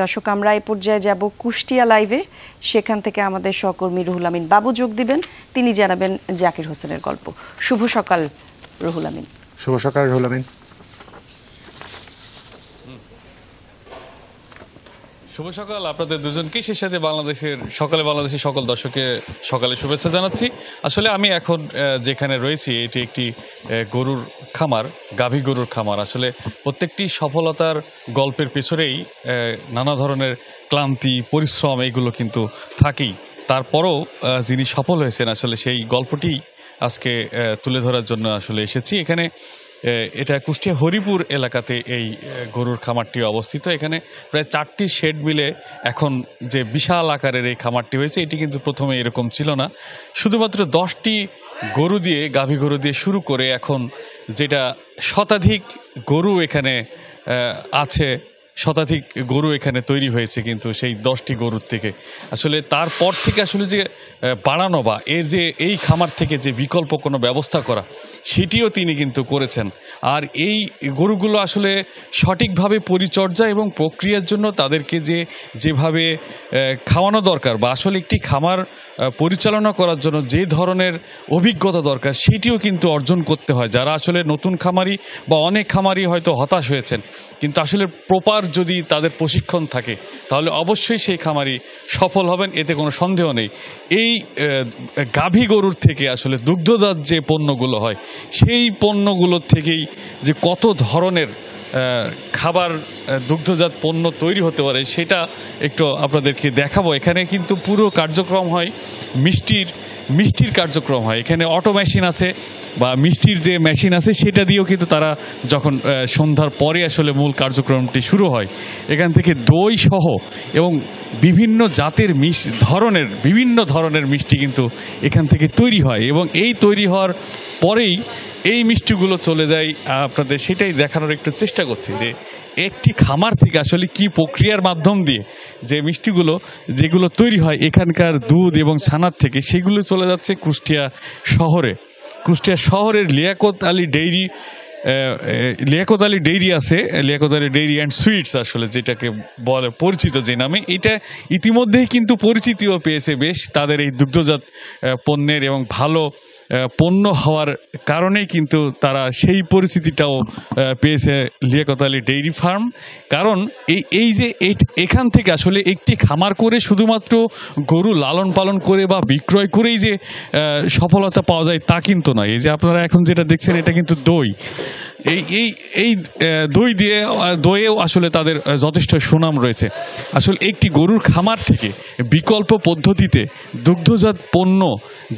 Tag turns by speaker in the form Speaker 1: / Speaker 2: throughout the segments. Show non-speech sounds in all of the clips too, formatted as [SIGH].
Speaker 1: দর্শক আমরা এ পর্যায়ে যাব কুষ্টিয়া লাইভে সেখান থেকে আমাদের সহকর্মী রুহুল আমিন বাবু যোগ দিবেন তিনি জানাবেন জাকির হোসেনের গল্প শুভ সকাল রুহুল আমিন শুভ সকাল রুহুল আমিন শুভ সকাল আপনাদের দুজনকেই সাথে বাংলাদেশের সকালে বাংলাদেশের সকল দর্শকে সকালে শুভেচ্ছা জানাচ্ছি আসলে আমি এখন যেখানে রয়েছি এটি একটি গরুর খামার গাভী গরুর খামার আসলে প্রত্যেকটি সফলতার গল্পের পেছনেই নানা ধরনের ক্লান্তি পরিশ্রম এইগুলো কিন্তু থাকেই তারপরও যিনি সফল হয়েছেন আসলে সেই গল্পটি আজকে তুলে ধরার জন্য আসলে এসেছি এখানে এটা কুষ্টিয়া হরিপুর এলাকাতে এই গরুর খামারটি অবস্থিত এখানে প্রায় চারটি শেড মিলে এখন যে বিশাল আকারের এই খামারটি হয়েছে এটি কিন্তু প্রথমে এরকম ছিল না শুধুমাত্র দশটি গরু দিয়ে গাভী গরু দিয়ে শুরু করে এখন যেটা শতাধিক গরু এখানে আছে শতাধিক গরু এখানে তৈরি হয়েছে কিন্তু সেই দশটি গরুর থেকে আসলে তারপর থেকে আসলে যে বাড়ানো বা এর যে এই খামার থেকে যে বিকল্প কোনো ব্যবস্থা করা সেটিও তিনি কিন্তু করেছেন আর এই গরুগুলো আসলে সঠিকভাবে পরিচর্যা এবং প্রক্রিয়ার জন্য তাদেরকে যে যেভাবে খাওয়ানো দরকার বা আসলে একটি খামার পরিচালনা করার জন্য যে ধরনের অভিজ্ঞতা দরকার সেটিও কিন্তু অর্জন করতে হয় যারা আসলে নতুন খামারি বা অনেক খামারি হয়তো হতাশ হয়েছেন কিন্তু আসলে প্রপার যদি তাদের প্রশিক্ষণ থাকে তাহলে অবশ্যই সেই খামারি সফল হবেন এতে কোনো সন্দেহ নেই এই গাভী গরুর থেকে আসলে দুগ্ধদাত যে পণ্যগুলো হয় সেই পণ্যগুলোর থেকেই যে কত ধরনের খাবার দুগ্ধজাত পণ্য তৈরি হতে পারে সেটা একটু আপনাদেরকে দেখাবো এখানে কিন্তু পুরো কার্যক্রম হয় মিষ্টির মিষ্টির কার্যক্রম হয় এখানে অটো মেশিন আছে বা মিষ্টির যে মেশিন আছে সেটা দিয়েও কিন্তু তারা যখন সন্ধ্যার পরে আসলে মূল কার্যক্রমটি শুরু হয় এখান থেকে দই সহ এবং বিভিন্ন জাতের মিশ ধরনের বিভিন্ন ধরনের মিষ্টি কিন্তু এখান থেকে তৈরি হয় এবং এই তৈরি হওয়ার পরেই এই মিষ্টিগুলো চলে যায় আপনাদের সেটাই দেখানোর একটু চেষ্টা করছি যে একটি খামার থেকে আসলে কি প্রক্রিয়ার মাধ্যম দিয়ে যে মিষ্টিগুলো যেগুলো তৈরি হয় এখানকার দুধ এবং ছানার থেকে সেগুলো চলে যাচ্ছে কুষ্টিয়া শহরে কুষ্টিয়া শহরের লিয়াকত আলী ডেইরি লিয়াকোদালি ডেইরি আছে লিয়াকোদালি ডেইরি অ্যান্ড সুইটস আসলে যেটাকে বলে পরিচিত যে নামে এটা ইতিমধ্যেই কিন্তু পরিচিতিও পেয়েছে বেশ তাদের এই দুগ্ধজাত পণ্যের এবং ভালো পণ্য হওয়ার কারণেই কিন্তু তারা সেই পরিস্থিতিটাও পেয়েছে লিয়াকত ডেইরি ফার্ম কারণ এই এই যে এখান থেকে আসলে একটি খামার করে শুধুমাত্র গরু লালন পালন করে বা বিক্রয় করেই যে সফলতা পাওয়া যায় তা কিন্তু নয় এই যে আপনারা এখন যেটা দেখছেন এটা কিন্তু দই এই এই এই দই দিয়ে দইয়েও আসলে তাদের যথেষ্ট সুনাম রয়েছে আসলে একটি গরুর খামার থেকে বিকল্প পদ্ধতিতে দুগ্ধজাত পণ্য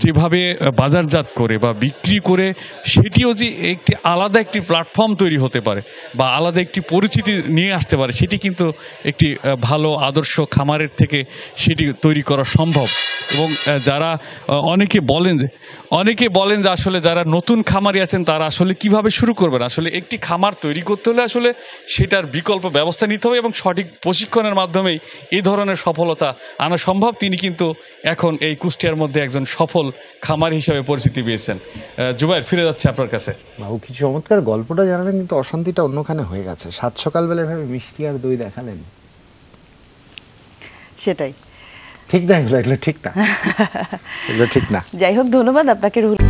Speaker 1: যেভাবে বাজারজাত করে বা বিক্রি করে সেটিও যে একটি আলাদা একটি প্ল্যাটফর্ম তৈরি হতে পারে বা আলাদা একটি পরিচিতি নিয়ে আসতে পারে সেটি কিন্তু একটি ভালো আদর্শ খামারের থেকে সেটি তৈরি করা সম্ভব এবং যারা অনেকে বলেন যে অনেকে বলেন যে আসলে যারা নতুন খামারি আছেন তারা আসলে কিভাবে শুরু করবেন আসলে আসলে একটি খামার তৈরি করতে হলে আসলে সেটার বিকল্প ব্যবস্থা নিতে হবে এবং সঠিক প্রশিক্ষণের মাধ্যমেই এই ধরনের সফলতা আনা সম্ভব তিনি কিন্তু এখন এই কুষ্টিয়ার মধ্যে একজন সফল খামার হিসেবে পরিচিতি পেয়েছেন জুবাইর ফিরে যাচ্ছে আপনার কাছে বাবু কিছু চমৎকার গল্পটা জানালেন কিন্তু অশান্তিটা অন্যখানে হয়ে গেছে সাত সকালবেলা এভাবে মিষ্টি আর দই দেখালেন সেটাই ঠিক না এগুলো ঠিক না এগুলো ঠিক না [LAUGHS] যাই হোক ধন্যবাদ আপনাকে রুহুল